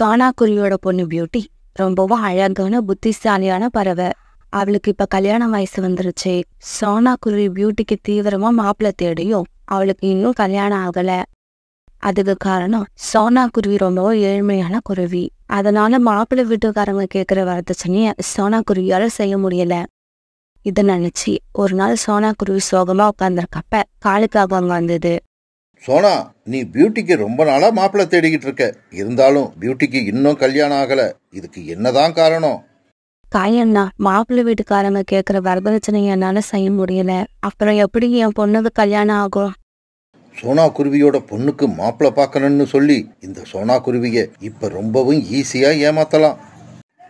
சோனா குருவியோட பொண்ணு பியூட்டி ரொம்பவும் அழகான புத்திசாலியான பறவை அவளுக்கு இப்ப கல்யாண வயசு வந்துருச்சு சோனா குருவி பியூட்டிக்கு தீவிரமா மாப்பிள்ள தேடியும் அவளுக்கு இன்னும் கல்யாணம் ஆகல அதுக்கு காரணம் சோனா குருவி ரொம்பவும் ஏழ்மையான குருவி அதனால மாப்பிள்ளை வீட்டுக்காரங்க கேட்குற வரதட்சணைய சோனா குருவியால செய்ய முடியல இதை நினைச்சு ஒரு நாள் சோனா குருவி சோகமா உட்கார்ந்திருக்கப்ப காலுக்காக அங்க வந்தது சோனா நீ பியூட்டிக்கு ரொம்ப நாளாக மாப்பிள்ளை தேடிக்கிட்டு இருக்க இருந்தாலும் பியூட்டிக்கு இன்னும் கல்யாணம் ஆகலை இதுக்கு என்னதான் காரணம் காயண்ணா மாப்பிள்ளை வீட்டுக்காரங்க கேட்குற வரதட்சணை என்னால் செய்ய முடியல அப்புறம் எப்படி என் பொண்ணுக்கு கல்யாணம் ஆகும் சோனா குருவியோட பொண்ணுக்கு மாப்பிள்ளை பார்க்கணும்னு சொல்லி இந்த சோனா குருவியை இப்போ ரொம்பவும் ஈஸியாக ஏமாத்தலாம்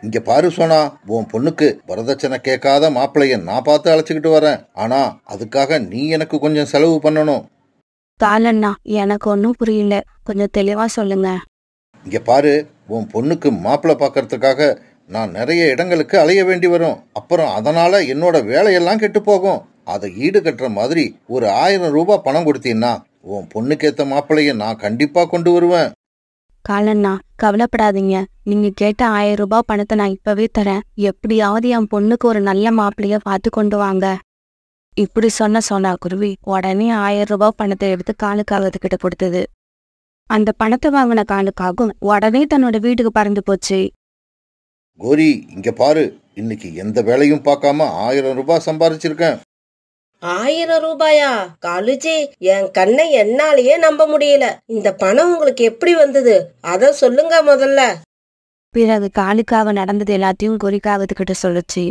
இங்க பாரு சோனா உன் பொண்ணுக்கு வரதட்சணை கேட்காத மாப்பிள்ளைய நான் பார்த்து அழைச்சிக்கிட்டு வரேன் ஆனா அதுக்காக நீ எனக்கு கொஞ்சம் செலவு பண்ணணும் காலண்ணா எனக்கு ஒன்றும் புரியல கொஞ்சம் தெளிவாக சொல்லுங்க இங்கே பாரு உன் பொண்ணுக்கு மாப்பிள பார்க்கறதுக்காக நான் நிறைய இடங்களுக்கு அலைய வேண்டி வரும் அப்புறம் அதனால என்னோட வேலையெல்லாம் கெட்டு போகும் அதை ஈடு கட்டுற மாதிரி ஒரு ஆயிரம் ரூபாய் பணம் கொடுத்தீங்கன்னா உன் பொண்ணுக்கு ஏத்த மாப்பிள்ளைய நான் கண்டிப்பா கொண்டு வருவேன் காலண்ணா கவலைப்படாதீங்க நீங்க கேட்ட ஆயிரம் ரூபாய் பணத்தை நான் இப்பவே தரேன் எப்படியாவது என் பொண்ணுக்கு ஒரு நல்ல மாப்பிள்ளைய பார்த்து கொண்டு வாங்க இப்படி சொன்ன சோனா குருவி உடனே ஆயிரம் ரூபாய் பணத்தை எடுத்து கிட்ட கொடுத்தது அந்த பணத்தை வாங்கின காலுக்காகும் உடனே தன்னோட வீட்டுக்கு பறந்து போச்சு கோரி இங்க பாரு இன்னைக்கு எந்த வேலையும் பார்க்காம ஆயிரம் ரூபாய் சம்பாதிச்சிருக்கேன் ஆயிரம் ரூபாயா காலுஜி என் கண்ணை என்னாலேயே நம்ப முடியல இந்த பணம் உங்களுக்கு எப்படி வந்தது அத சொல்லுங்க முதல்ல பிறகு காலுக்காக நடந்தது எல்லாத்தையும் கிட்ட சொல்லுச்சு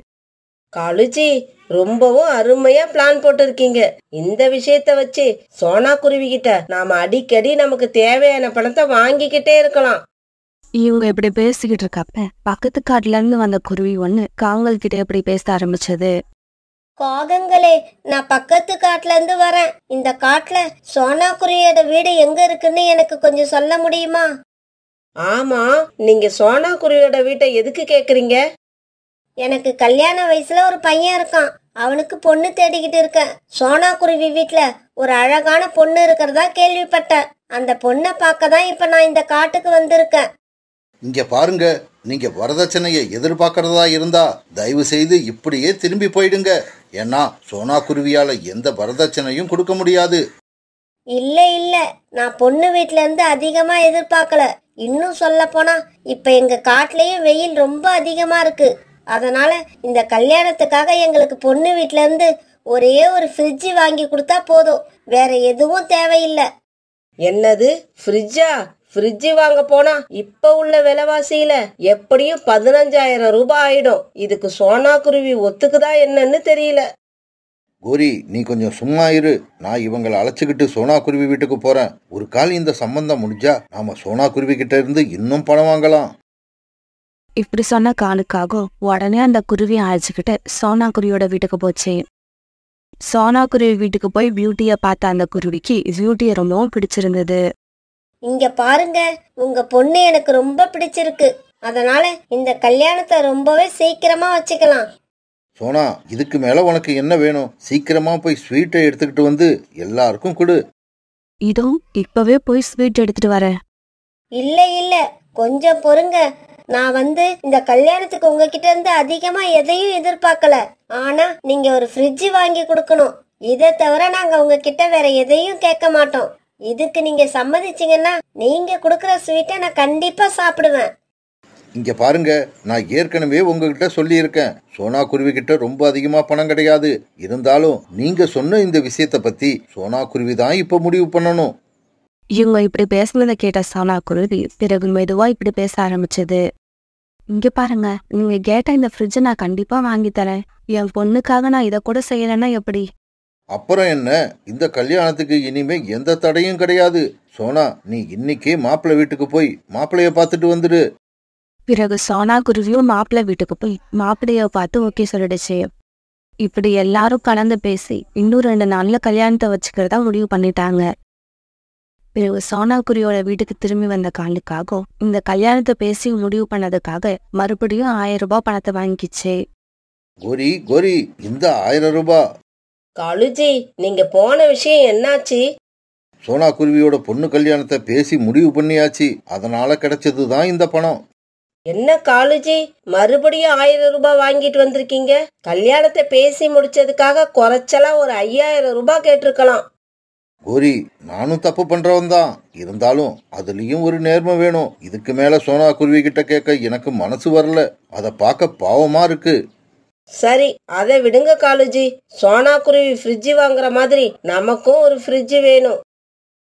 காலுஜி ரொம்பவும் அருமையா பிளான் போட்டிருக்கீங்க இந்த விஷயத்த வச்சு சோனா குருவி கிட்ட நாம அடிக்கடி நமக்கு தேவையான பணத்தை வாங்கிக்கிட்டே இருக்கலாம் இவங்க இப்படி பேசிக்கிட்டு இருக்கப்ப பக்கத்து காட்டுல இருந்து வந்த குருவி ஒண்ணு காங்கல் கிட்ட எப்படி பேச ஆரம்பிச்சது காகங்களே நான் பக்கத்து காட்டுல இருந்து வரேன் இந்த காட்டுல சோனா குருவியோட வீடு எங்க இருக்குன்னு எனக்கு கொஞ்சம் சொல்ல முடியுமா ஆமா நீங்க சோனா குருவியோட வீட்டை எதுக்கு கேக்குறீங்க எனக்கு கல்யாண வயசுல ஒரு பையன் இருக்கான் அவனுக்கு பொண்ணு தேடிக்கிட்டு இருக்கேன் சோனா குருவி வீட்டுல ஒரு அழகான பொண்ணு இருக்கிறதா கேள்விப்பட்டேன் அந்த பொண்ணை பார்க்க தான் இப்ப நான் இந்த காட்டுக்கு வந்திருக்கேன் இங்க பாருங்க நீங்க வரதட்சணையை எதிர்பார்க்கறதா இருந்தா தயவு செய்து இப்படியே திரும்பி போயிடுங்க ஏன்னா சோனா குருவியால எந்த வரதட்சணையும் கொடுக்க முடியாது இல்ல இல்ல நான் பொண்ணு வீட்டுல இருந்து அதிகமா எதிர்பார்க்கல இன்னும் சொல்ல போனா இப்ப எங்க காட்டுலயும் வெயில் ரொம்ப அதிகமா இருக்கு அதனால இந்த கல்யாணத்துக்காக எங்களுக்கு பொண்ணு வீட்ல இருந்து ஒரே ஒரு ஃப்ரிட்ஜ் வாங்கி கொடுத்தா போதும் வேற எதுவும் தேவையில்லை என்னது ஃப்ரிட்ஜா ஃப்ரிட்ஜ் வாங்க போனா இப்ப உள்ள விலைவாசியில எப்படியும் பதினஞ்சாயிரம் ரூபாய் ஆயிடும் இதுக்கு சோனா குருவி ஒத்துக்குதா என்னன்னு தெரியல கோரி நீ கொஞ்சம் சும்மா இரு நான் இவங்களை அழைச்சிக்கிட்டு சோனா குருவி வீட்டுக்கு போறேன் ஒரு கால் இந்த சம்பந்தம் முடிஞ்சா நாம சோனா குருவி கிட்ட இருந்து இன்னும் பணம் வாங்கலாம் இப்படி சொன்ன காலுக்காக உடனே அந்த குருவியை அழைச்சிக்கிட்டு சோனா குருவியோட வீட்டுக்கு போச்சு சோனா குருவி வீட்டுக்கு போய் பியூட்டிய பார்த்த அந்த குருவிக்கு பியூட்டிய ரொம்பவும் பிடிச்சிருந்தது இங்க பாருங்க உங்க பொண்ணு எனக்கு ரொம்ப பிடிச்சிருக்கு அதனால இந்த கல்யாணத்தை ரொம்பவே சீக்கிரமா வச்சுக்கலாம் சோனா இதுக்கு மேல உனக்கு என்ன வேணும் சீக்கிரமா போய் ஸ்வீட்டை எடுத்துக்கிட்டு வந்து எல்லாருக்கும் கொடு இதோ இப்பவே போய் ஸ்வீட் எடுத்துட்டு வரேன் இல்ல இல்ல கொஞ்சம் பொறுங்க நான் வந்து இந்த கல்யாணத்துக்கு உங்ககிட்ட இருந்து அதிகமா எதையும் எதிர்பார்க்கல ஆனா நீங்க ஒரு ஃப்ரிட்ஜ் வாங்கி கொடுக்கணும் இதை தவிர நாங்க உங்ககிட்ட வேற எதையும் கேட்க மாட்டோம் இதுக்கு நீங்க சம்மதிச்சீங்கன்னா நீங்க கொடுக்கற ஸ்வீட்டை நான் கண்டிப்பா சாப்பிடுவேன் இங்க பாருங்க நான் ஏற்கனவே உங்ககிட்ட சொல்லியிருக்கேன் சோனா குருவி கிட்ட ரொம்ப அதிகமா பணம் கிடையாது இருந்தாலும் நீங்க சொன்ன இந்த விஷயத்த பத்தி சோனா குருவி தான் இப்ப முடிவு பண்ணணும் இவங்க இப்படி பேசுனதை கேட்ட சோனா குருவி பிறகு மெதுவா இப்படி பேச ஆரம்பிச்சது இங்க பாருங்க நீங்க கேட்ட இந்த ஃப்ரிட்ஜை நான் கண்டிப்பா வாங்கி தரேன் என் பொண்ணுக்காக நான் இதை கூட செய்யலன்னா எப்படி அப்புறம் என்ன இந்த கல்யாணத்துக்கு இனிமே எந்த தடையும் கிடையாது சோனா நீ இன்னைக்கே மாப்பிள்ள வீட்டுக்கு போய் மாப்பிள்ளைய பார்த்துட்டு வந்துடு பிறகு சோனா குருவியும் மாப்பிள்ளை வீட்டுக்கு போய் மாப்பிள்ளைய பார்த்து ஓகே சொல்லிடுச்சு இப்படி எல்லாரும் கலந்து பேசி இன்னும் ரெண்டு நாள்ல கல்யாணத்தை வச்சுக்கிறதா முடிவு பண்ணிட்டாங்க பிறகு சோனாகுரியோட வீட்டுக்கு திரும்பி வந்த காலுக்காக இந்த கல்யாணத்தை பேசி முடிவு பண்ணதுக்காக மறுபடியும் ஆயிரம் ரூபாய் பணத்தை வாங்கிச்சு கோரி கோரி இந்த ஆயிரம் ரூபாய் காலுஜி நீங்க போன விஷயம் என்னாச்சு சோனா குருவியோட பொண்ணு கல்யாணத்தை பேசி முடிவு பண்ணியாச்சு அதனால கிடைச்சதுதான் தான் இந்த பணம் என்ன காலுஜி மறுபடியும் ஆயிரம் ரூபாய் வாங்கிட்டு வந்திருக்கீங்க கல்யாணத்தை பேசி முடிச்சதுக்காக குறைச்சலா ஒரு ஐயாயிரம் ரூபாய் கேட்டிருக்கலாம் கோரி நானும் தப்பு பண்றவன் தான் இருந்தாலும் அதுலயும் ஒரு நேர்மை வேணும் இதுக்கு மேல சோனா குருவி கிட்ட கேட்க எனக்கு மனசு வரல அத பார்க்க பாவமா இருக்கு சரி அதை விடுங்க காலுஜி சோனா குருவி ஃப்ரிட்ஜ் வாங்குற மாதிரி நமக்கும் ஒரு ஃப்ரிட்ஜ் வேணும்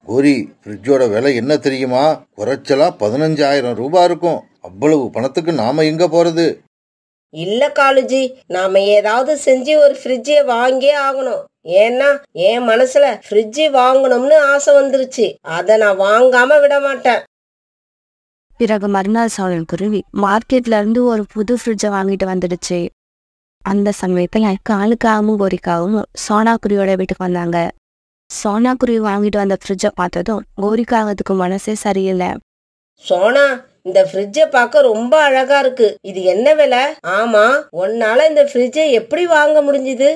கோரி ஃப்ரிட்ஜோட விலை என்ன தெரியுமா குறைச்சலா பதினஞ்சாயிரம் ரூபாய் இருக்கும் அவ்வளவு பணத்துக்கு நாம எங்க போறது இல்ல காலுஜி நாம ஏதாவது செஞ்சு ஒரு ஃப்ரிட்ஜை வாங்கியே ஆகணும் ஏன்னா என் மனசுல ஃப்ரிட்ஜ் வாங்கணும்னு ஆசை வந்துருச்சு அதை நான் வாங்காம விட மாட்டேன் பிறகு மறுநாள் சோழன் குருவி மார்க்கெட்ல இருந்து ஒரு புது ஃப்ரிட்ஜை வாங்கிட்டு வந்துடுச்சு அந்த சமயத்துல காலுக்காகவும் கோரிக்காவும் சோனா குருவியோட வீட்டுக்கு வந்தாங்க சோனா குருவி வாங்கிட்டு வந்த ஃப்ரிட்ஜை பார்த்ததும் கோரிக்காகத்துக்கு மனசே சரியில்லை சோனா இந்த ஃப்ரிட்ஜை பார்க்க ரொம்ப அழகா இருக்கு இது என்ன விலை ஆமா உன்னால இந்த ஃப்ரிட்ஜை எப்படி வாங்க முடிஞ்சுது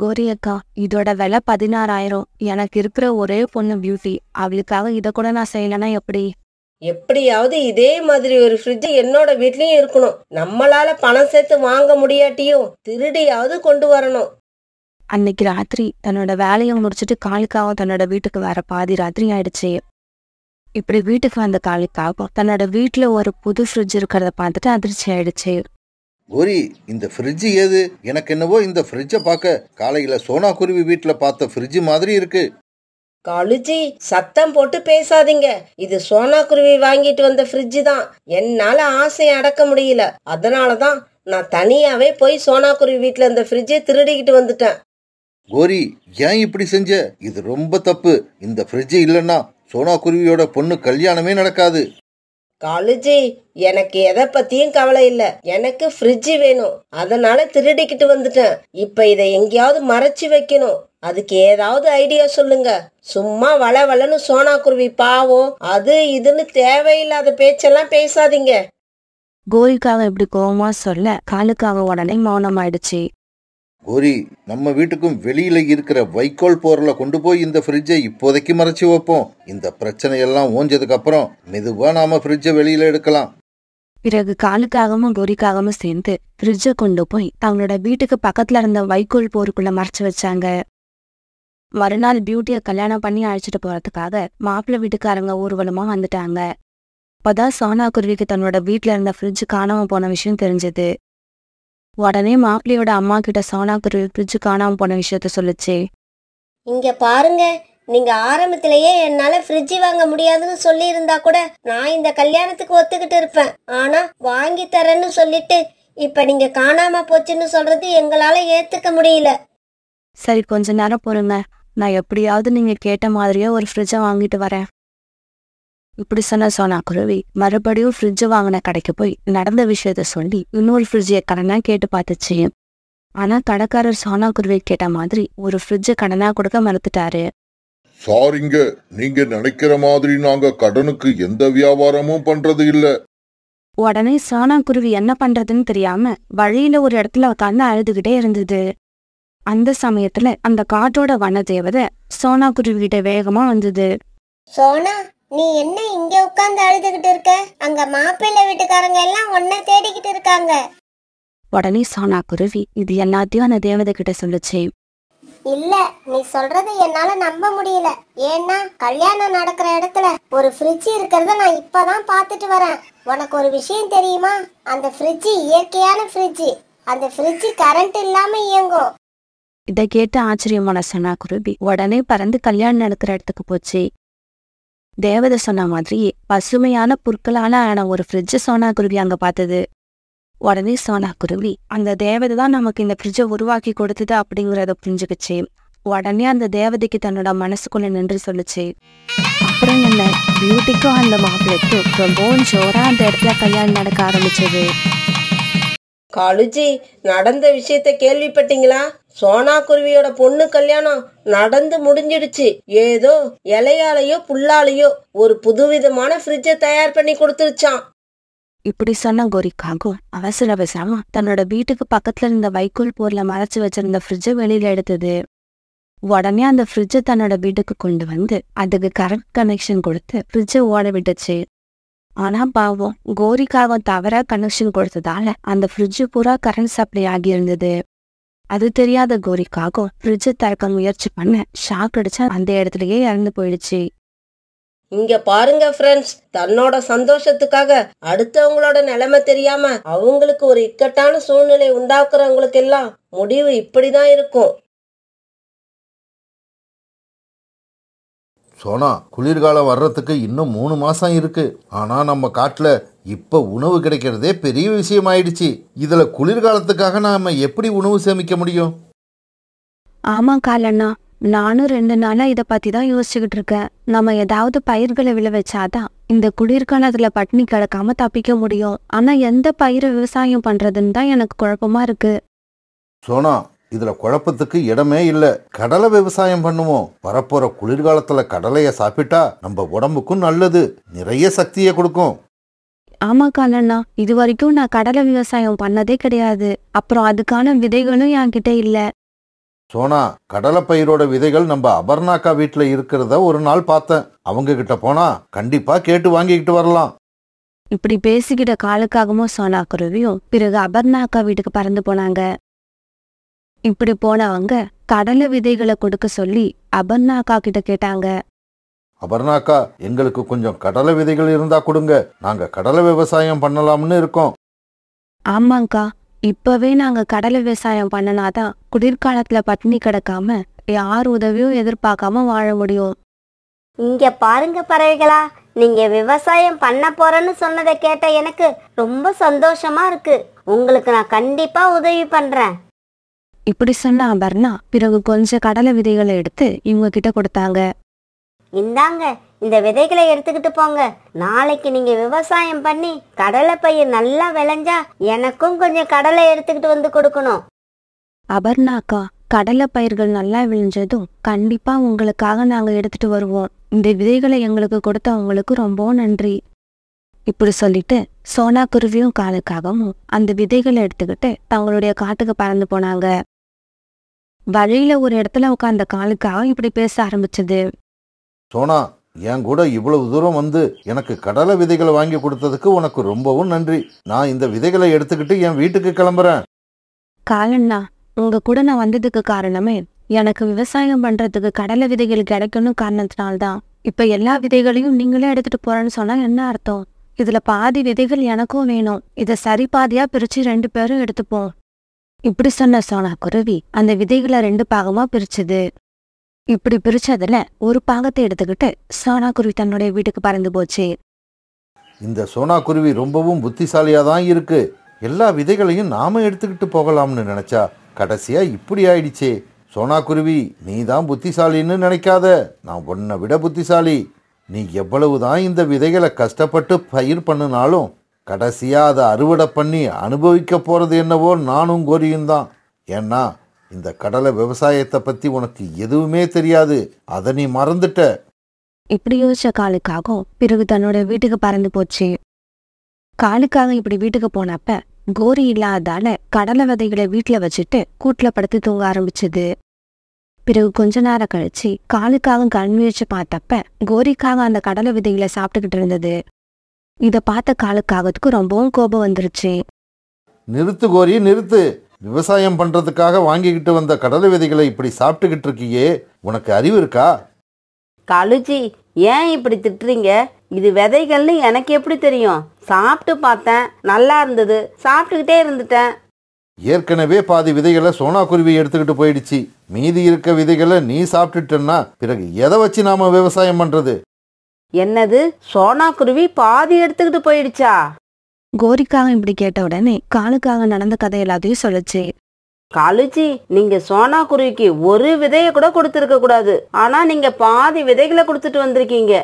கோரி அக்கா இதோட விலை பதினாறாயிரம் எனக்கு இருக்கிற ஒரே பொண்ணு பியூட்டி அவளுக்காக இதை கூட நான் செய்யலன்னா எப்படி எப்படியாவது இதே மாதிரி ஒரு ஃப்ரிட்ஜ் என்னோட வீட்லயும் இருக்கணும் நம்மளால பணம் சேர்த்து வாங்க முடியாட்டியும் திருடியாவது கொண்டு வரணும் அன்னைக்கு ராத்திரி தன்னோட வேலையை முடிச்சுட்டு காலுக்காக தன்னோட வீட்டுக்கு வர பாதி ராத்திரி ஆயிடுச்சு இப்படி வீட்டுக்கு வந்த காலுக்காக தன்னோட வீட்டுல ஒரு புது ஃப்ரிட்ஜ் இருக்கிறத பார்த்துட்டு அதிர்ச்சி ஆயிடுச்சு கோரி இந்த ஃப்ரிட்ஜ் ஏது எனக்கு என்னவோ இந்த ஃப்ரிட்ஜை பார்க்க காலையில சோனா குருவி வீட்டுல பார்த்த ஃப்ரிட்ஜ் மாதிரி இருக்கு காலுஜி சத்தம் போட்டு பேசாதீங்க இது சோனா குருவி வாங்கிட்டு வந்த ஃப்ரிட்ஜ் தான் என்னால ஆசையை அடக்க முடியல அதனாலதான் நான் தனியாவே போய் சோனா குருவி வீட்டுல இந்த ஃப்ரிட்ஜை திருடிக்கிட்டு வந்துட்டேன் கோரி ஏன் இப்படி செஞ்ச இது ரொம்ப தப்பு இந்த ஃப்ரிட்ஜ் இல்லைன்னா சோனா குருவியோட பொண்ணு கல்யாணமே நடக்காது காலுஜி எனக்கு எதை பத்தியும் கவலை இல்ல எனக்கு ஃப்ரிட்ஜ் வேணும் அதனால திருடிக்கிட்டு வந்துட்டேன் இப்ப இதை எங்கேயாவது மறைச்சு வைக்கணும் அதுக்கு ஏதாவது ஐடியா சொல்லுங்க சும்மா வள வளன்னு சோனா குருவி பாவம் அது இதுன்னு தேவையில்லாத பேச்செல்லாம் பேசாதீங்க கோல்காக இப்படி கோவமா சொல்ல காலுக்காக உடனே மௌனம் ஆயிடுச்சு கோரி நம்ம வீட்டுக்கும் வெளியில இருக்கிற வைக்கோல் போர்ல கொண்டு போய் இந்த ஃப்ரிட்ஜை இப்போதைக்கு மறைச்சு வைப்போம் இந்த பிரச்சனையெல்லாம் ஓஞ்சதுக்கு அப்புறம் மெதுவா நாம ஃப்ரிட்ஜை வெளியில எடுக்கலாம் பிறகு காலுக்காகவும் கோரிக்காகவும் சேர்ந்து ஃப்ரிட்ஜை கொண்டு போய் தங்களோட வீட்டுக்கு பக்கத்துல இருந்த வைக்கோல் போருக்குள்ள மறைச்சு வச்சாங்க மறுநாள் பியூட்டியை கல்யாணம் பண்ணி அழைச்சிட்டு போறதுக்காக மாப்பிள்ள வீட்டுக்காரங்க ஊர்வலமா வந்துட்டாங்க அப்பதான் சோனா குருவிக்கு தன்னோட வீட்டுல இருந்த ஃப்ரிட்ஜ் காணாம போன விஷயம் தெரிஞ்சது உடனே மாப்பிளையோட அம்மா கிட்ட சோனா பிரிட்ஜு காணாம போன விஷயத்த சொல்லுச்சு இங்க பாருங்க நீங்க ஆரம்பத்திலேயே என்னால ஃப்ரிட்ஜ் வாங்க முடியாதுன்னு சொல்லி இருந்தா கூட நான் இந்த கல்யாணத்துக்கு ஒத்துக்கிட்டு இருப்பேன் ஆனா வாங்கி தரேன்னு சொல்லிட்டு இப்ப நீங்க காணாம போச்சுன்னு சொல்றது எங்களால ஏத்துக்க முடியல சரி கொஞ்ச நேரம் பொறுங்க நான் எப்படியாவது நீங்க கேட்ட மாதிரியே ஒரு ஃப்ரிட்ஜை வாங்கிட்டு வரேன் இப்படி சொன்ன சோனா குருவி மறுபடியும் ஃப்ரிட்ஜ் வாங்கின கடைக்கு போய் நடந்த விஷயத்த சொல்லி இன்னொரு ஃப்ரிட்ஜை கடனா கேட்டு பார்த்துச்சு ஆனா கடைக்காரர் சோனா குருவி கேட்ட மாதிரி ஒரு ஃப்ரிட்ஜை கடனா கொடுக்க மறுத்துட்டாரு சாரிங்க நீங்க நினைக்கிற மாதிரி நாங்க கடனுக்கு எந்த வியாபாரமும் பண்றது இல்ல உடனே சோனா குருவி என்ன பண்றதுன்னு தெரியாம வழியில ஒரு இடத்துல உட்காந்து அழுதுகிட்டே இருந்தது அந்த சமயத்துல அந்த காட்டோட வன தேவதை சோனா குருவிகிட்ட வேகமா வந்தது சோனா நீ என்ன இங்க உட்கார்ந்து அழுதுகிட்டு இருக்க அங்க மாப்பிள்ளை வீட்டுக்காரங்க எல்லாம் ஒன்ன தேடிக்கிட்டு இருக்காங்க உடனே சோனா குருவி இது எல்லாத்தையும் அந்த தேவதை கிட்ட சொல்லுச்சு இல்ல நீ சொல்றதை என்னால நம்ப முடியல ஏன்னா கல்யாணம் நடக்கிற இடத்துல ஒரு ஃப்ரிட்ஜ் இருக்கிறத நான் இப்பதான் பாத்துட்டு வரேன் உனக்கு ஒரு விஷயம் தெரியுமா அந்த ஃப்ரிட்ஜ் இயற்கையான ஃப்ரிட்ஜ் அந்த ஃப்ரிட்ஜ் கரண்ட் இல்லாம இயங்கும் இதை கேட்டு ஆச்சரியமான சனா குருவி உடனே பறந்து கல்யாணம் நடக்கிற இடத்துக்கு போச்சு தேவதை சொன்ன மாதிரி பசுமையான புற்களான ஒரு ஃப்ரிட்ஜை சோனா குருவி அங்க பார்த்தது உடனே சோனா குருவி அந்த தேவதை தான் நமக்கு இந்த ஃப்ரிட்ஜை உருவாக்கி கொடுத்தது அப்படிங்கிறத புரிஞ்சுக்கிச்சு உடனே அந்த தேவதைக்கு தன்னோட மனசுக்குள்ள நின்று சொல்லுச்சு அப்புறம் என்ன பியூட்டிக்கும் அந்த மாப்பிள்ளைக்கும் ரொம்பவும் ஜோரா அந்த இடத்துல கல்யாணம் நடக்க ஆரம்பிச்சது காலுஜி நடந்த விஷயத்த கேள்விப்பட்டீங்களா சோனா குருவியோட பொண்ணு கல்யாணம் நடந்து முடிஞ்சிடுச்சு ஏதோ இலையாலையோ புல்லாலையோ ஒரு புதுவிதமான ஃப்ரிட்ஜை தயார் பண்ணி கொடுத்துருச்சான் இப்படி சொன்ன கோரிக்காகும் அவசர அவசரமா தன்னோட வீட்டுக்கு பக்கத்துல இருந்த வைக்கோல் போர்ல மறைச்சு வச்சிருந்த ஃப்ரிட்ஜ வெளியில எடுத்தது உடனே அந்த ஃப்ரிட்ஜை தன்னோட வீட்டுக்கு கொண்டு வந்து அதுக்கு கரண்ட் கனெக்ஷன் கொடுத்து ஃப்ரிட்ஜை ஓட விட்டுச்சு ஆனா பாவம் கோரிக்காவன் தவற கனெக்ஷன் கொடுத்ததால அந்த ஃப்ரிட்ஜு பூரா கரண்ட் சப்ளை ஆகி இருந்தது அது தெரியாத கோரிக்காகும் ஃப்ரிட்ஜை திறக்க முயற்சி பண்ண ஷாக் அடிச்சா அந்த இடத்துலயே இறந்து போயிடுச்சு இங்க பாருங்க ஃப்ரெண்ட்ஸ் தன்னோட சந்தோஷத்துக்காக அடுத்தவங்களோட நிலைமை தெரியாம அவங்களுக்கு ஒரு இக்கட்டான சூழ்நிலை உண்டாக்குறவங்களுக்கு எல்லாம் முடிவு இப்படிதான் இருக்கும் சோனா குளிர்காலம் வர்றதுக்கு இன்னும் மூணு மாசம் இருக்கு ஆனா நம்ம காட்டுல இப்ப உணவு கிடைக்கிறதே பெரிய விஷயம் ஆயிடுச்சு இதுல குளிர்காலத்துக்காக நாம எப்படி உணவு சேமிக்க முடியும் ஆமா காலண்ணா நானும் ரெண்டு நாளா இதை பத்தி தான் யோசிச்சுக்கிட்டு இருக்கேன் நம்ம ஏதாவது பயிர்களை விளைவிச்சாதான் இந்த குளிர்காலத்துல பட்டினி கிடக்காம தப்பிக்க முடியும் ஆனா எந்த பயிரை விவசாயம் பண்றதுன்னு தான் எனக்கு குழப்பமா இருக்கு சோனா இதுல குழப்பத்துக்கு இடமே இல்ல கடலை விவசாயம் பண்ணுவோம் வரப்போற குளிர்காலத்துல கடலைய சாப்பிட்டா நம்ம உடம்புக்கும் நல்லது நிறைய சக்தியை கொடுக்கும் ஆமா காலண்ணா இது வரைக்கும் நான் கடலை விவசாயம் பண்ணதே கிடையாது அப்புறம் அதுக்கான விதைகளும் என்கிட்ட இல்ல சோனா கடலை பயிரோட விதைகள் நம்ம அபர்ணாக்கா வீட்டுல இருக்கிறத ஒரு நாள் பார்த்தேன் அவங்க கிட்ட போனா கண்டிப்பா கேட்டு வாங்கிக்கிட்டு வரலாம் இப்படி பேசிக்கிட்ட காலுக்காகவும் சோனா குருவியும் பிறகு அபர்ணாக்கா வீட்டுக்கு பறந்து போனாங்க இப்படி போன அவங்க கடலை விதைகளை கொடுக்க சொல்லி அபர்ணாக்கா கிட்ட கேட்டாங்க அபர்ணாக்கா எங்களுக்கு கொஞ்சம் கடலை விதைகள் இருந்தா கொடுங்க நாங்க கடலை விவசாயம் பண்ணலாம்னு இருக்கோம் ஆமாங்கா இப்பவே நாங்க கடலை விவசாயம் பண்ணனாதான் குளிர்காலத்துல பட்டினி கிடக்காம யார் உதவியும் எதிர்பார்க்காம வாழ முடியும் இங்க பாருங்க பறவைகளா நீங்க விவசாயம் பண்ண போறன்னு சொன்னதை கேட்ட எனக்கு ரொம்ப சந்தோஷமா இருக்கு உங்களுக்கு நான் கண்டிப்பா உதவி பண்றேன் இப்படி சொன்ன அபர்ணா பிறகு கொஞ்சம் கடலை விதைகளை எடுத்து இவங்க கிட்ட கொடுத்தாங்க இந்தாங்க இந்த விதைகளை எடுத்துக்கிட்டு போங்க நாளைக்கு நீங்க விவசாயம் பண்ணி கடலை பயிர் நல்லா விளைஞ்சா எனக்கும் கொஞ்சம் கடலை எடுத்துக்கிட்டு வந்து கொடுக்கணும் அபர்ணாக்கா கடலை பயிர்கள் நல்லா விளைஞ்சதும் கண்டிப்பா உங்களுக்காக நாங்க எடுத்துட்டு வருவோம் இந்த விதைகளை எங்களுக்கு கொடுத்தவங்களுக்கு ரொம்ப நன்றி இப்படி சொல்லிட்டு சோனா குருவியும் காலுக்காகவும் அந்த விதைகளை எடுத்துக்கிட்டு தங்களுடைய காட்டுக்கு பறந்து போனாங்க வழியில ஒரு இடத்துல உட்கார்ந்த காலுக்காக இப்படி பேச ஆரம்பிச்சது சோனா என் கூட இவ்வளவு தூரம் வந்து எனக்கு கடலை விதைகளை வாங்கி கொடுத்ததுக்கு உனக்கு ரொம்பவும் நன்றி நான் இந்த விதைகளை எடுத்துக்கிட்டு என் வீட்டுக்கு கிளம்புறேன் காலண்ணா உங்க கூட நான் வந்ததுக்கு காரணமே எனக்கு விவசாயம் பண்றதுக்கு கடலை விதைகள் கிடைக்கணும் காரணத்தினால்தான் இப்ப எல்லா விதைகளையும் நீங்களே எடுத்துட்டு போறேன்னு சொன்னா என்ன அர்த்தம் இதுல பாதி விதைகள் எனக்கும் வேணும் இதை சரி பாதியா பிரிச்சு ரெண்டு பேரும் எடுத்துப்போம் இப்படி சொன்ன சோனா குருவி அந்த விதைகளை ரெண்டு பாகமா பிரிச்சது இப்படி பிரிச்சதுல ஒரு பாகத்தை எடுத்துக்கிட்டு சோனா குருவி தன்னுடைய வீட்டுக்கு பறந்து போச்சு இந்த சோனா குருவி ரொம்பவும் புத்திசாலியா தான் இருக்கு எல்லா விதைகளையும் நாம எடுத்துக்கிட்டு போகலாம்னு நினைச்சா கடைசியா இப்படி ஆயிடுச்சே சோனா குருவி நீ தான் புத்திசாலின்னு நினைக்காத நான் உன்னை விட புத்திசாலி நீ எவ்வளவுதான் இந்த விதைகளை கஷ்டப்பட்டு பயிர் பண்ணினாலும் கடைசியாக அதை அறுவடை பண்ணி அனுபவிக்க போகிறது என்னவோ நானும் கோரியும் தான் ஏன்னா இந்த கடலை விவசாயத்தை பற்றி உனக்கு எதுவுமே தெரியாது அதை நீ மறந்துட்ட இப்படி யோசிச்ச காலுக்காக பிறகு தன்னோட வீட்டுக்கு பறந்து போச்சு காலுக்காக இப்படி வீட்டுக்கு போனப்ப கோரி இல்லாதால கடலை விதைகளை வீட்டில் வச்சுட்டு கூட்டில் படுத்து தூங்க ஆரம்பிச்சது பிறகு கொஞ்ச நேரம் கழிச்சு காலுக்காக கண் வீழ்ச்சி பார்த்தப்ப கோரிக்காக அந்த கடலை விதையில சாப்பிட்டுக்கிட்டு இருந்தது இதை பார்த்த காலுக்காகத்துக்கு ரொம்பவும் கோபம் வந்துருச்சு நிறுத்து கோரி நிறுத்து விவசாயம் பண்றதுக்காக வாங்கிக்கிட்டு வந்த கடலை விதைகளை இப்படி சாப்பிட்டுக்கிட்டு இருக்கியே உனக்கு அறிவு இருக்கா கழுச்சி ஏன் இப்படி திட்டுறீங்க இது விதைகள்னு எனக்கு எப்படி தெரியும் சாப்பிட்டு பார்த்தேன் நல்லா இருந்தது சாப்பிட்டுக்கிட்டே இருந்துட்டேன் ஏற்கனவே பாதி விதைகளை சோனா குருவி எடுத்துக்கிட்டு போயிடுச்சு மீதி இருக்க விதைகளை நீ சாப்பிட்டுட்டேன்னா பிறகு எதை வச்சு நாம விவசாயம் பண்றது என்னது சோனா குருவி பாதி எடுத்துக்கிட்டு போயிடுச்சா கோரிக்காக இப்படி கேட்ட உடனே காலுக்காக நடந்த கதை எல்லாத்தையும் சொல்லுச்சு காலுச்சி நீங்க சோனா குருவிக்கு ஒரு விதைய கூட கொடுத்துருக்க கூடாது ஆனா நீங்க பாதி விதைகளை கொடுத்துட்டு வந்திருக்கீங்க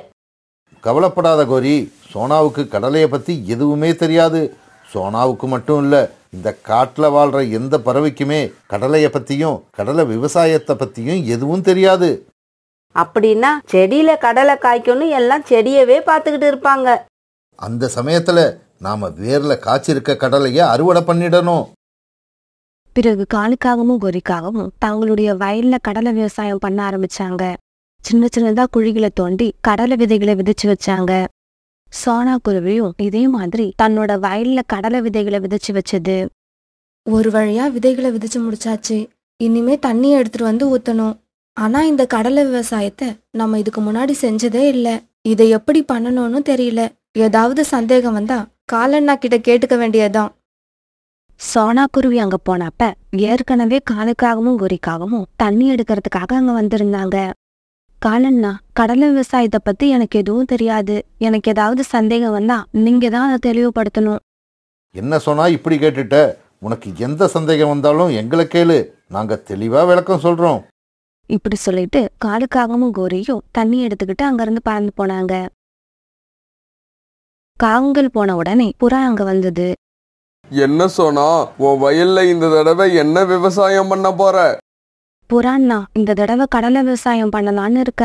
கவலைப்படாத கோரி சோனாவுக்கு கடலையை பத்தி எதுவுமே தெரியாது சோனாவுக்கு மட்டும் இல்லை இந்த காட்டில் வாழ்கிற எந்த பறவைக்குமே கடலையை பற்றியும் கடலை விவசாயத்தை பற்றியும் எதுவும் தெரியாது அப்படின்னா செடியில கடலை காய்க்கணும் எல்லாம் செடியவே பார்த்துக்கிட்டு இருப்பாங்க அந்த சமயத்துல நாம வேர்ல காய்ச்சிருக்க கடலைய அறுவடை பண்ணிடணும் பிறகு காலுக்காகவும் கொரிக்காகவும் தங்களுடைய வயல்ல கடலை விவசாயம் பண்ண ஆரம்பிச்சாங்க சின்ன சின்னதா குழிகளை தோண்டி கடலை விதைகளை விதைச்சு வச்சாங்க சோனா குருவியும் இதே மாதிரி தன்னோட வயல்ல கடலை விதைகளை விதைச்சு வச்சது ஒரு வழியா விதைகளை விதைச்சு முடிச்சாச்சு இனிமே தண்ணி எடுத்துட்டு வந்து ஊத்தணும் ஆனா இந்த கடலை விவசாயத்தை நம்ம இதுக்கு முன்னாடி செஞ்சதே இல்லை இதை எப்படி பண்ணணும்னு தெரியல ஏதாவது சந்தேகம் வந்தா காலண்ணா கிட்ட கேட்டுக்க வேண்டியதான் சோனா குருவி அங்க போனப்ப ஏற்கனவே காலுக்காகவும் குறிக்காகவும் தண்ணி எடுக்கிறதுக்காக அங்க வந்திருந்தாங்க காலண்ணா கடலை விவசாயத்தை பத்தி எனக்கு எதுவும் தெரியாது எனக்கு ஏதாவது சந்தேகம் வந்தா நீங்க தான் அதை தெளிவுபடுத்தணும் என்ன சொன்னா இப்படி கேட்டுட்ட உனக்கு எந்த சந்தேகம் வந்தாலும் எங்களை கேளு நாங்க தெளிவா விளக்கம் சொல்றோம் இப்படி சொல்லிட்டு காலுக்காகவும் கோரியும் தண்ணி எடுத்துக்கிட்டு அங்கிருந்து பறந்து போனாங்க காகங்கள் போன உடனே புறா அங்க வந்தது என்ன சொன்னா உன் வயல்ல இந்த தடவை என்ன விவசாயம் பண்ண போற புராண்ணா இந்த தடவை கடலை விவசாயம் பண்ணலான்னு இருக்க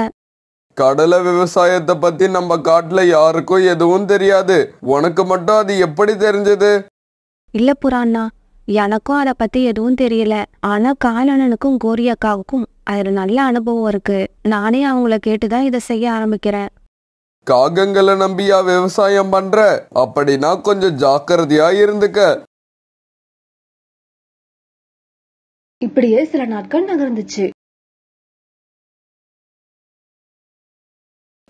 கடலை விவசாயத்தை பத்தி நம்ம காட்டுல யாருக்கும் எதுவும் தெரியாது உனக்கு மட்டும் அது எப்படி தெரிஞ்சது இல்ல புராண்ணா எனக்கும் அதை பத்தி எதுவும் தெரியல ஆனா காலனனுக்கும் கோரியக்காவுக்கும் அதுல நல்ல அனுபவம் இருக்கு நானே அவங்கள கேட்டுதான் இதை செய்ய ஆரம்பிக்கிறேன் காகங்களை நம்பியா விவசாயம் பண்ற அப்படின்னா கொஞ்சம் ஜாக்கிரதையா இருந்துக்க இப்படியே சில நாட்கள் நகர்ந்துச்சு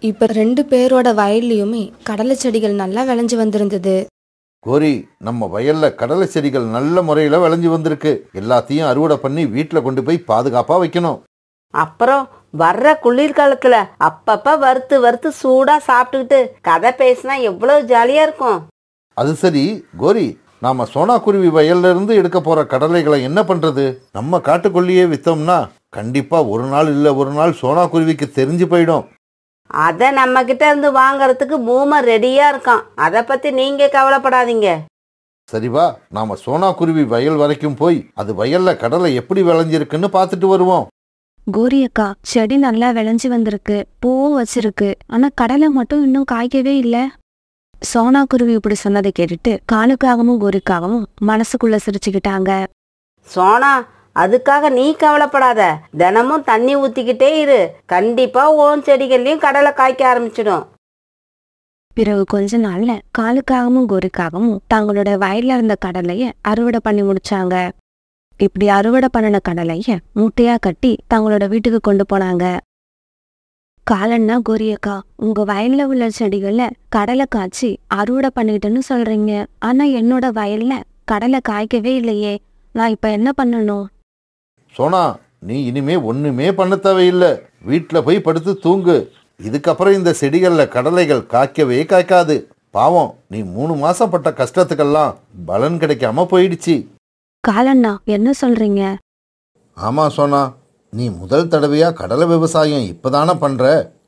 இப்ப ரெண்டு பேரோட வயல்லையுமே கடலை செடிகள் நல்லா விளைஞ்சு வந்திருந்தது கோரி நம்ம வயல்ல கடலை செடிகள் நல்ல முறையில விளைஞ்சு வந்திருக்கு எல்லாத்தையும் அறுவடை பண்ணி வீட்டுல கொண்டு போய் பாதுகாப்பா வைக்கணும் அப்புறம் வர்ற குளிர்காலத்துல அப்பப்ப வறுத்து வறுத்து சூடா சாப்பிட்டுக்கிட்டு கதை பேசினா எவ்வளவு ஜாலியா இருக்கும் அது சரி கோரி நாம சோனாக்குருவி வயல்லேருந்து எடுக்க போகிற கடலைகளை என்ன பண்ணுறது நம்ம காட்டுக்குள்ளேயே விற்றோம்னா கண்டிப்பாக ஒரு நாள் இல்லை ஒரு நாள் சோனாக்குருவிக்கு தெரிஞ்சு போயிடும் அதை நம்ம கிட்ட இருந்து வாங்கறதுக்கு பூம ரெடியா இருக்கான் அதை பத்தி நீங்க கவலைப்படாதீங்க சரிவா நாம சோனாக்குருவி வயல் வரைக்கும் போய் அது வயல்ல கடலை எப்படி விளைஞ்சிருக்குன்னு பார்த்துட்டு வருவோம் கோரி அக்கா செடி நல்லா விளைஞ்சு வந்திருக்கு பூவும் வச்சிருக்கு ஆனா கடலை மட்டும் இன்னும் காய்க்கவே இல்லை சோனா குருவி இப்படி சொன்னதை கேட்டுட்டு காலுக்காகவும் கோரிக்காகவும் மனசுக்குள்ள சிரிச்சுக்கிட்டாங்க சோனா அதுக்காக நீ கவலைப்படாத தினமும் தண்ணி ஊத்திக்கிட்டே இரு கண்டிப்பா ஓன் செடிகள்லயும் கடலை காய்க்க ஆரம்பிச்சிடும் பிறகு கொஞ்ச நாள்ல காலுக்காகவும் குருக்காகவும் தங்களோட வயல்ல இருந்த கடலைய அறுவடை பண்ணி முடிச்சாங்க இப்படி அறுவடை பண்ணின கடலைய மூட்டையா கட்டி தங்களோட வீட்டுக்கு கொண்டு போனாங்க காலன்னா கோரியக்கா உங்க வயல்ல உள்ள செடிகள்ல கடலை காய்ச்சி அறுவடை பண்ணிட்டேன்னு சொல்றீங்க ஆனா என்னோட வயல்ல கடலை காய்க்கவே இல்லையே நான் இப்ப என்ன பண்ணணும் சோனா நீ இனிமே ஒண்ணுமே பண்ண தேவையில்லை வீட்டுல போய் படுத்து தூங்கு இதுக்கப்புறம் இந்த செடிகள்ல கடலைகள் காய்க்கவே காய்க்காது பாவம் நீ மூணு மாசம் பட்ட கஷ்டத்துக்கெல்லாம் பலன் கிடைக்காம போயிடுச்சு காலண்ணா என்ன சொல்றீங்க ஆமா சோனா நீ முதல் தடவையாக கடலை விவசாயம் இப்போ தானே பண்ணுற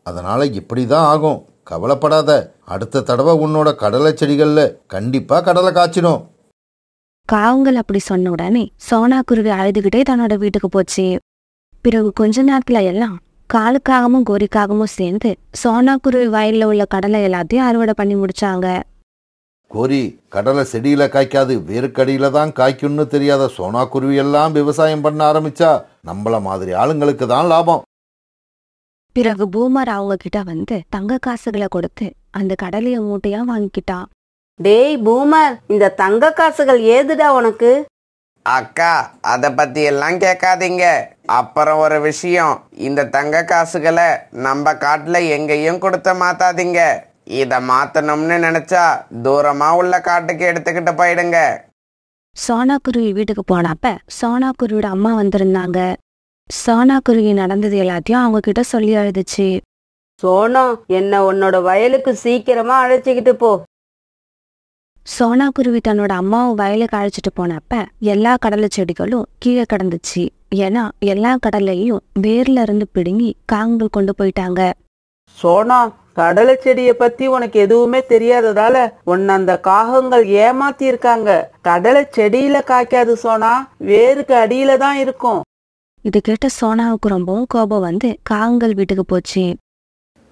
அதனால் இப்படி தான் ஆகும் கவலைப்படாத அடுத்த தடவை உன்னோட கடலை செடிகளில் கண்டிப்பாக கடலை காய்ச்சிடும் காவுங்கள் அப்படி சொன்ன உடனே சோனா குருவி அழுதுகிட்டே தன்னோட வீட்டுக்கு போச்சு பிறகு கொஞ்ச நேரத்துல எல்லாம் காலுக்காகவும் கோரிக்காகவும் சேர்ந்து சோனா குருவி வயலில் உள்ள கடலை எல்லாத்தையும் அறுவடை பண்ணி முடிச்சாங்க கோரி கடலை செடியில காய்க்காது வேறுக்கடியில தான் காய்க்கும்னு தெரியாத சோனா குருவி எல்லாம் விவசாயம் பண்ண ஆரம்பிச்சா நம்மள மாதிரி ஆளுங்களுக்கு தான் லாபம் பிறகு பூமர் அவங்க கிட்ட வந்து தங்க காசுகளை கொடுத்து அந்த கடலைய மூட்டையா வாங்கிக்கிட்டான் டேய் பூமர் இந்த தங்க காசுகள் ஏதுடா உனக்கு அக்கா அத பத்தி எல்லாம் கேட்காதீங்க அப்புறம் ஒரு விஷயம் இந்த தங்க காசுகளை நம்ம காட்டுல எங்கேயும் கொடுத்த மாத்தாதீங்க இதை மாற்றணும்னு நினச்சா தூரமாக உள்ள காட்டுக்கு எடுத்துக்கிட்டு போயிடுங்க சோனாக்குருவி வீட்டுக்கு போனப்ப சோனாக்குருவியோட அம்மா வந்திருந்தாங்க சோனாக்குருவி நடந்தது எல்லாத்தையும் அவங்க கிட்ட சொல்லி அழுதுச்சு சோனா என்ன உன்னோட வயலுக்கு சீக்கிரமா அழைச்சிக்கிட்டு போ சோனாக்குருவி தன்னோட அம்மாவும் வயலுக்கு அழைச்சிட்டு போனப்ப எல்லா கடலை செடிகளும் கீழே கிடந்துச்சு ஏன்னா எல்லா கடல்லையும் வேர்ல இருந்து பிடுங்கி காங்கள் கொண்டு போயிட்டாங்க சோனா கடலை செடிய பத்தி உனக்கு எதுவுமே தெரியாததால உன்னை அந்த காகங்கள் ஏமாத்தி இருக்காங்க கடலை செடியில காய்க்காது சோனா வேருக்கு அடியில தான் இருக்கும் இது கேட்ட சோனாவுக்கு ரொம்பவும் கோபம் வந்து காகங்கள் வீட்டுக்கு போச்சு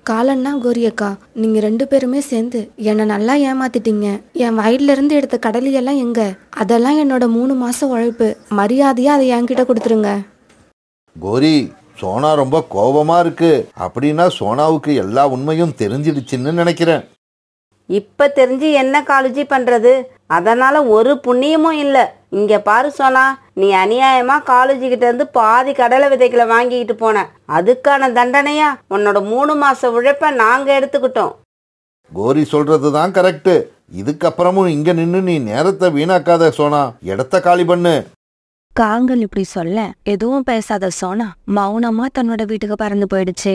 காலன்னா கோரியக்கா நீங்க ரெண்டு பேருமே சேர்ந்து என்னை நல்லா ஏமாத்திட்டீங்க என் வயல்ல இருந்து எடுத்த கடலையெல்லாம் எங்க அதெல்லாம் என்னோட மூணு மாசம் உழைப்பு மரியாதையா அதை என்கிட்ட கொடுத்துருங்க கோரி சோனா ரொம்ப கோபமா இருக்கு அப்படின்னா சோனாவுக்கு எல்லா உண்மையும் தெரிஞ்சிடுச்சுன்னு நினைக்கிறேன் இப்ப தெரிஞ்சு என்ன காலேஜி பண்றது அதனால ஒரு புண்ணியமும் இல்ல இங்க பாரு சோனா நீ அநியாயமா காலேஜ் கிட்ட இருந்து பாதி கடலை விதைகளை வாங்கிக்கிட்டு போன அதுக்கான தண்டனையா உன்னோட மூணு மாச உழைப்ப நாங்க எடுத்துக்கிட்டோம் கோரி சொல்றதுதான் தான் கரெக்டு இதுக்கப்புறமும் இங்க நின்று நீ நேரத்தை வீணாக்காத சோனா இடத்த காலி பண்ணு காங்கல் இப்படி சொல்ல எதுவும் பேசாத சோனா மௌனமா தன்னோட வீட்டுக்கு பறந்து போயிடுச்சு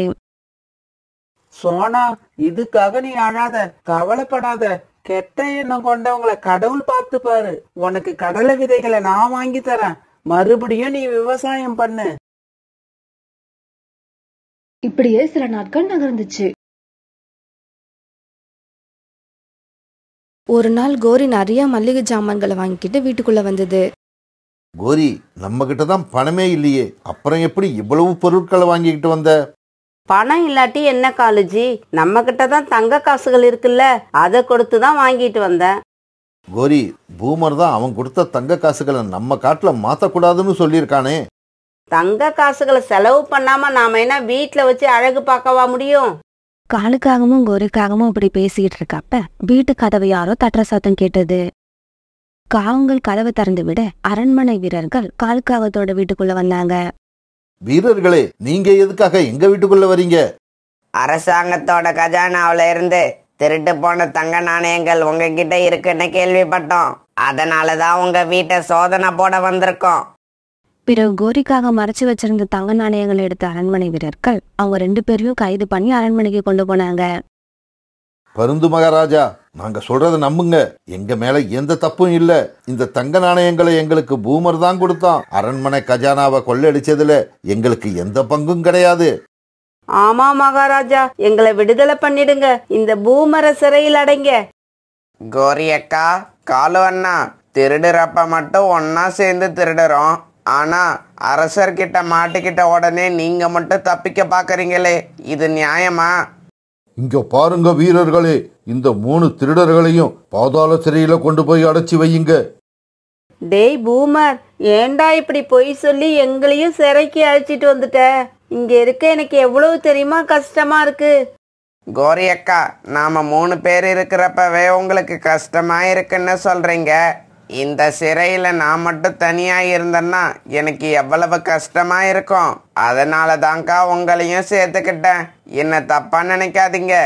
சோனா இதுக்காக நீ அழாத கவலைப்படாத கெட்ட எண்ணம் கொண்டவங்களை கடவுள் பார்த்து பாரு உனக்கு கடலை விதைகளை நான் வாங்கி தரேன் மறுபடியும் நீ விவசாயம் பண்ணு இப்படியே சில நாட்கள் நகர்ந்துச்சு ஒரு நாள் கோரி நிறைய மல்லிகை ஜாமான்களை வாங்கிக்கிட்டு வீட்டுக்குள்ள வந்தது கோரி நம்மக்கிட்ட தான் பணமே இல்லையே அப்புறம் எப்படி இவ்வளவு பொருட்களை வாங்கிக்கிட்டு வந்த பணம் இல்லாட்டி என்ன காலேஜி நம்ம கிட்ட தான் தங்க காசுகள் இருக்குல்ல அதை கொடுத்து தான் வாங்கிட்டு வந்தேன் கோரி பூமர் தான் அவன் கொடுத்த தங்க காசுகளை நம்ம காட்டில் மாற்றக்கூடாதுன்னு சொல்லியிருக்கானே தங்க காசுகளை செலவு பண்ணாம நாம என்ன வீட்டில் வச்சு அழகு பார்க்கவா முடியும் காலுக்காகவும் கோரிக்காகவும் இப்படி பேசிக்கிட்டு இருக்கப்ப வீட்டு கதவை யாரோ தட்டுற சத்தம் கேட்டது காவங்கள் கதவை திறந்து விட அரண்மனை வீரர்கள் கால்காவத்தோட வீட்டுக்குள்ள வந்தாங்க வீரர்களே நீங்க எதுக்காக எங்க வீட்டுக்குள்ள வரீங்க அரசாங்கத்தோட கஜானாவில இருந்து திருட்டு போன தங்க நாணயங்கள் உங்ககிட்ட இருக்குன்னு கேள்விப்பட்டோம் அதனாலதான் தான் உங்க வீட்டை சோதனை போட வந்திருக்கோம் பிறகு கோரிக்காக மறைச்சு வச்சிருந்த தங்க நாணயங்களை எடுத்த அரண்மனை வீரர்கள் அவங்க ரெண்டு பேரையும் கைது பண்ணி அரண்மனைக்கு கொண்டு போனாங்க பருந்து மகாராஜா நாங்க சொல்றத நம்புங்க எங்க மேல எந்த தப்பும் இல்ல இந்த தங்க நாணயங்களை எங்களுக்கு பூமர் தான் கொடுத்தான் அரண்மனை கஜானாவை கொள்ளடிச்சதுல எங்களுக்கு எந்த பங்கும் கிடையாது ஆமா மகாராஜா எங்களை விடுதலை பண்ணிடுங்க இந்த பூமர சிறையில் அடைங்க கோரி அக்கா காலு அண்ணா திருடுறப்ப மட்டும் ஒன்னா சேர்ந்து திருடுறோம் ஆனா அரசர்கிட்ட மாட்டிக்கிட்ட உடனே நீங்க மட்டும் தப்பிக்க பாக்குறீங்களே இது நியாயமா இங்க பாருங்க வீரர்களே இந்த மூணு திருடர்களையும் பாதாள சிறையில கொண்டு போய் அடைச்சி வையுங்க டேய் பூமர் ஏண்டா இப்படி பொய் சொல்லி எங்களையும் சிறைக்கு அழைச்சிட்டு வந்துட்ட இங்க இருக்க எனக்கு எவ்வளவு தெரியுமா கஷ்டமா இருக்கு கோரி அக்கா நாம மூணு பேர் இருக்கிறப்பவே உங்களுக்கு கஷ்டமா இருக்குன்னு சொல்றீங்க இந்த சிறையில் நான் மட்டும் தனியாக இருந்தேன்னா எனக்கு எவ்வளவு கஷ்டமாக இருக்கும் அதனால தான்க்கா உங்களையும் சேர்த்துக்கிட்டேன் என்ன தப்பாக நினைக்காதீங்க